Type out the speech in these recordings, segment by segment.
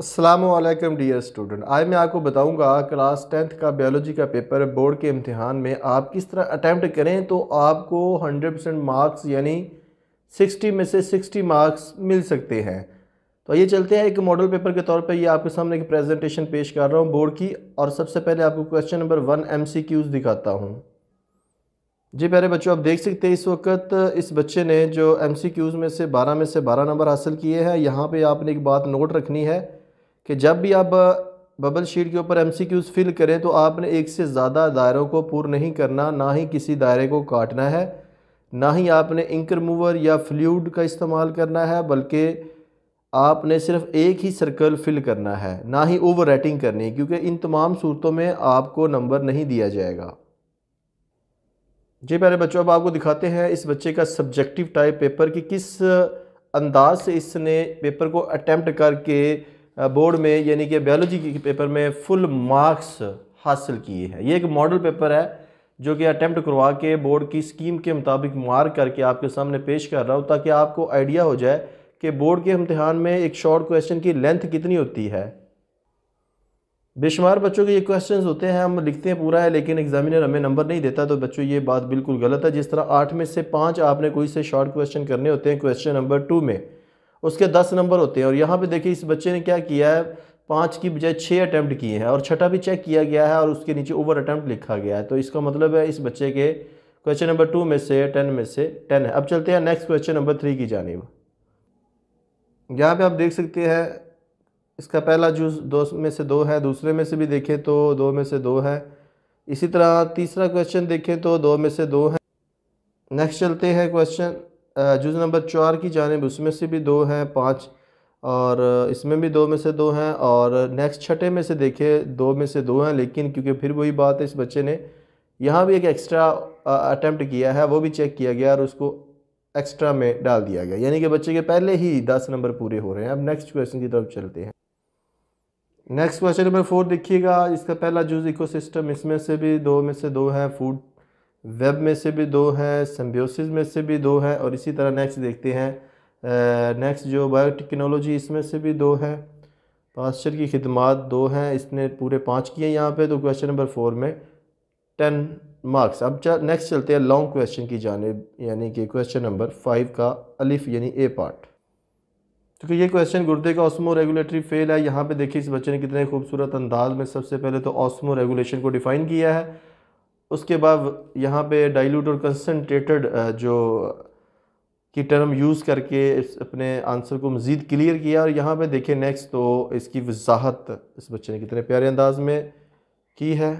Aslam dear student आज मैं आपको बताऊंगा क्लास टेंथ का बायोलॉजी का पेपर बोर्ड के इम्तिहान में आप किस तरह अटैम्प्ट करें तो आपको 100 परसेंट मार्क्स यानी 60 में से 60 मार्क्स मिल सकते हैं तो ये चलते हैं एक मॉडल पेपर के तौर पे ये आपके सामने एक प्रेजेंटेशन पेश कर रहा हूँ बोर्ड की और सबसे पहले आपको क्वेश्चन नंबर वन एम दिखाता हूँ जी प्यारे बच्चों आप देख सकते हैं इस वक्त इस बच्चे ने जो एम में से बारह में से बारह नंबर हासिल किए हैं यहाँ पर आपने एक बात नोट रखनी है कि जब भी आप बबल शीट के ऊपर एम सी क्यूज़ फिल करें तो आपने एक से ज़्यादा दायरों को पूर नहीं करना ना ही किसी दायरे को काटना है ना ही आपने इंक रिमूवर या फ्लूड का इस्तेमाल करना है बल्कि आपने सिर्फ एक ही सर्कल फिल करना है ना ही ओवर राइटिंग करनी क्योंकि इन तमाम सूरतों में आपको नंबर नहीं दिया जाएगा जी पहले बच्चों अब आपको दिखाते हैं इस बच्चे का सब्जेक्टिव टाइप पेपर कि किस अंदाज से इसने पेपर को अटैम्प्ट करके बोर्ड में यानी कि बायोलॉजी के पेपर में फुल मार्क्स हासिल किए हैं ये एक मॉडल पेपर है जो कि अटैम्प्ट करवा के बोर्ड की स्कीम के मुताबिक मार्क करके आपके सामने पेश कर रहा हूँ ताकि आपको आइडिया हो जाए कि बोर्ड के इम्तहान में एक शॉर्ट क्वेश्चन की लेंथ कितनी होती है बेशुमार बच्चों के ये क्वेश्चंस होते हैं हम लिखते हैं पूरा है लेकिन एग्जामिनर हमें नंबर नहीं देता तो बच्चों ये बात बिल्कुल गलत है जिस तरह आठ में से पाँच आपने कोई से शॉर्ट क्वेश्चन करने होते हैं क्वेश्चन नंबर टू में उसके दस नंबर होते हैं और यहाँ पे देखिए इस बच्चे ने क्या किया है पाँच की बजाय छः अटैम्प्ट किए हैं और छठा भी चेक किया गया है और उसके नीचे ओवर अटैम्प्ट लिखा गया है तो इसका मतलब है इस बच्चे के क्वेश्चन नंबर टू में से टेन में से टेन है अब चलते हैं नेक्स्ट क्वेश्चन नंबर थ्री की जानेब यहाँ पर आप देख सकते हैं इसका पहला जूस दो में से दो है दूसरे में से भी देखें तो दो में से दो है इसी तरह तीसरा क्वेश्चन देखें तो दो में से दो है नेक्स्ट चलते हैं क्वेश्चन जुज़ नंबर चार की जानब उसमें से भी दो हैं पाँच और इसमें भी दो में से दो हैं और नेक्स्ट छठे में से देखे दो में से दो हैं लेकिन क्योंकि फिर वही बात है इस बच्चे ने यहाँ भी एक एक्स्ट्रा अटैम्प्ट किया है वो भी चेक किया गया और उसको एक्स्ट्रा में डाल दिया गया यानी कि बच्चे के पहले ही दस नंबर पूरे हो रहे हैं अब नेक्स्ट क्वेश्चन की तरफ चलते हैं नेक्स्ट क्वेश्चन नंबर फोर देखिएगा इसका पहला जूज इको इसमें से भी दो में से दो है फूड वेब में से भी दो हैं सिम्बियोसिस में से भी दो हैं और इसी तरह नेक्स्ट देखते हैं नेक्स्ट जो बायोटेक्नोलॉजी इसमें से भी दो हैं पास्चर की खिदमत दो हैं इसने पूरे पाँच किए यहाँ पे तो क्वेश्चन नंबर फोर में टेन मार्क्स अब चल नेक्स्ट चलते हैं लॉन्ग क्वेश्चन की जानब यानी कि क्वेश्चन नंबर फाइव का अलिफ यानी ए पार्ट क्योंकि तो ये क्वेश्चन गुर्दे का ऑस्मो रेगुलेटरी फेल है यहाँ पे देखिए इस बच्चे ने कितने खूबसूरत अंदाज में सबसे पहले तो ऑस्मो रेगुलेशन को डिफ़ाइन किया है उसके बाद यहाँ पे डाइल्यूट और कंसनट्रेटेड जो की टर्म यूज़ करके इस अपने आंसर को मज़ीद क्लियर किया और यहाँ पे देखें नेक्स्ट तो इसकी वजाहत इस बच्चे ने कितने प्यारे अंदाज में की है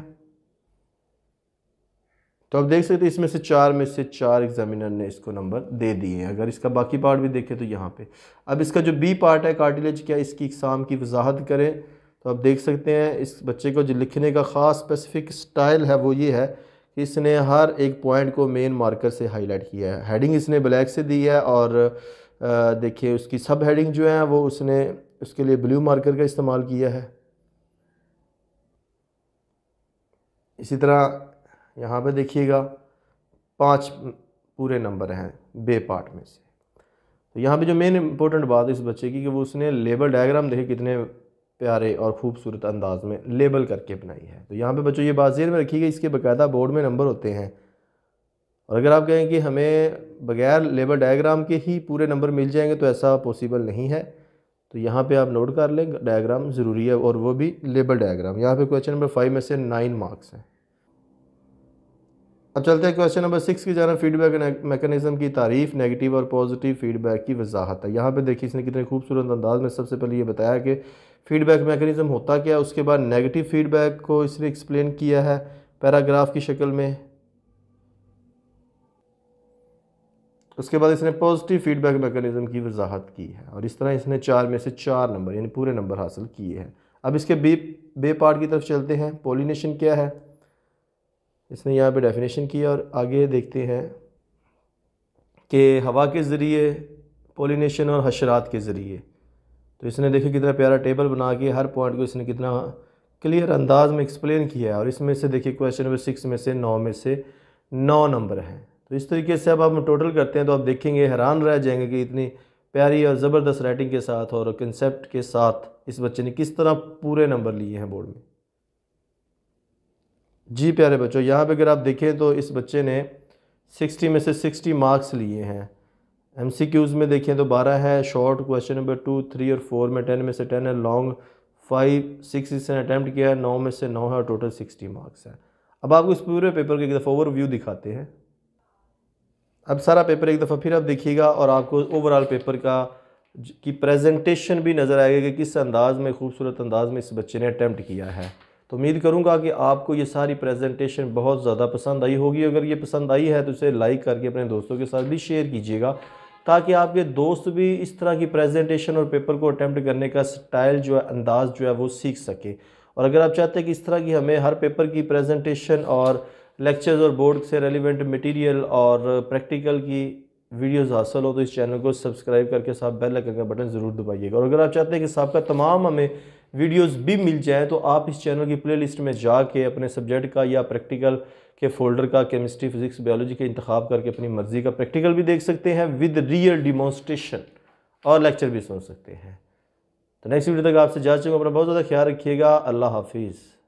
तो आप देख सकते हैं इसमें से चार में से चार एग्जामिनर ने इसको नंबर दे दिए अगर इसका बाकी पार्ट भी देखें तो यहाँ पे अब इसका जो बी पार्ट है कार्टिलेज क्या इसकी इकसाम की वजाहत करें तो आप देख सकते हैं इस बच्चे को जो लिखने का ख़ास स्पेसिफिक स्टाइल है वो ये है कि इसने हर एक पॉइंट को मेन मार्कर से हाईलाइट किया है हेडिंग इसने ब्लैक से दी है और देखिए उसकी सब हेडिंग जो है वो उसने उसके लिए ब्लू मार्कर का इस्तेमाल किया है इसी तरह यहाँ पे देखिएगा पांच पूरे नंबर हैं बे पार्ट में से तो यहाँ पे जो मेन इम्पोर्टेंट बात है इस बच्चे की कि वो उसने लेबर डायग्राम देखे कितने प्यारे और ख़ूबसूरत अंदाज में लेबल करके बनाई है तो यहाँ पे बच्चों ये बात जेल में गई इसके बकायदा बोर्ड में नंबर होते हैं और अगर आप कहें कि हमें बगैर लेबल डायग्राम के ही पूरे नंबर मिल जाएंगे तो ऐसा पॉसिबल नहीं है तो यहाँ पे आप नोट कर लें डायग्राम ज़रूरी है और वो भी लेबल डायग्राम यहाँ पे क्वेश्चन नंबर फाइव में से नाइन मार्क्स हैं अब चलते हैं क्वेश्चन नंबर सिक्स की जाना फीडबैक मैकेनिज़्म की तारीफ़ नेगेटिव और पॉजिटिव फीडबैक की वजाहत है यहाँ पे देखिए इसने कितने खूबसूरत अंदाज में सबसे पहले ये बताया कि फीडबैक मैकेनिज़्म होता क्या है उसके बाद नेगेटिव फीडबैक को इसने एक्सप्लेन किया है पैराग्राफ की शक्ल में उसके बाद इसने पॉजिटिव फीडबैक मैकेनिज़्म की वजाहत की है और इस तरह इसने चार में से चार नंबर यानी पूरे नंबर हासिल किए हैं अब इसके बे बे पार्ट की तरफ चलते हैं पोलिनेशन क्या है इसने यहाँ पे डेफिनेशन की और आगे देखते हैं कि हवा के ज़रिए पोलिनेशन और हशरात के ज़रिए तो इसने देखिए कितना प्यारा टेबल बना के हर पॉइंट को इसने कितना क्लियर अंदाज में एक्सप्लेन किया है और इसमें से देखिए क्वेश्चन नंबर सिक्स में से नौ में से नौ नंबर हैं तो इस तरीके से अब हम टोटल करते हैं तो आप देखेंगे हैरान रह जाएंगे कि इतनी प्यारी और ज़बरदस्त राइटिंग के साथ और कंसेप्ट के साथ इस बच्चे ने किस तरह पूरे नंबर लिए हैं बोर्ड में जी प्यारे बच्चों यहाँ पर अगर आप देखें तो इस बच्चे ने सिक्सटी में से सिक्सटी मार्क्स लिए हैं एम में देखें तो बारह है short question number two three और फोर में टेन में से टेन है लॉन्ग फाइव सिक्स इसने अटैम्प्ट किया है नौ में से नौ है और टोटल सिक्सटी मार्क्स हैं अब आपको इस पूरे पेपर का एक दफ़ा ओवरव्यू दिखाते हैं अब सारा पेपर एक दफ़ा फिर आप देखिएगा और आपको ओवरऑल पेपर का की प्रेजेंटेशन भी नज़र आएगा कि किस अंदाज में खूबसूरत अंदाज में इस बच्चे ने अटैम्प्ट किया है तो उम्मीद करूँगा कि आपको ये सारी प्रेजेंटेशन बहुत ज़्यादा पसंद आई होगी अगर ये पसंद आई है तो इसे लाइक करके अपने दोस्तों के साथ भी शेयर कीजिएगा ताकि आपके दोस्त भी इस तरह की प्रेजेंटेशन और पेपर को अटैम्प्ट करने का स्टाइल जो है अंदाज जो है वो सीख सकें और अगर आप चाहते हैं कि इस तरह की हमें हर पेपर की प्रेजेंटेशन और लेक्चर्स और बोर्ड से रेलिवेंट मटेरियल और प्रैक्टिकल की वीडियोस हासिल हो तो इस चैनल को सब्सक्राइब करके साथ बेल आइकन का बटन ज़रूर दबाइएगा और अगर आप चाहते हैं कि साहब का तमाम हमें वीडियोस भी मिल जाए तो आप इस चैनल की प्लेलिस्ट में जाके अपने सब्जेक्ट का या प्रैक्टिकल के फ़ोल्डर का केमिस्ट्री फिज़िक्स बायोलॉजी के इंतखा करके अपनी मर्ज़ी का प्रैक्टिकल भी देख सकते हैं विद रियल डिमॉन्स्ट्रेशन और लेक्चर भी सुन सकते हैं तो नेक्स्ट वीडियो तक आपसे जा चुका अपना बहुत ज़्यादा ख्याल रखिएगा अल्लाह हाफिज़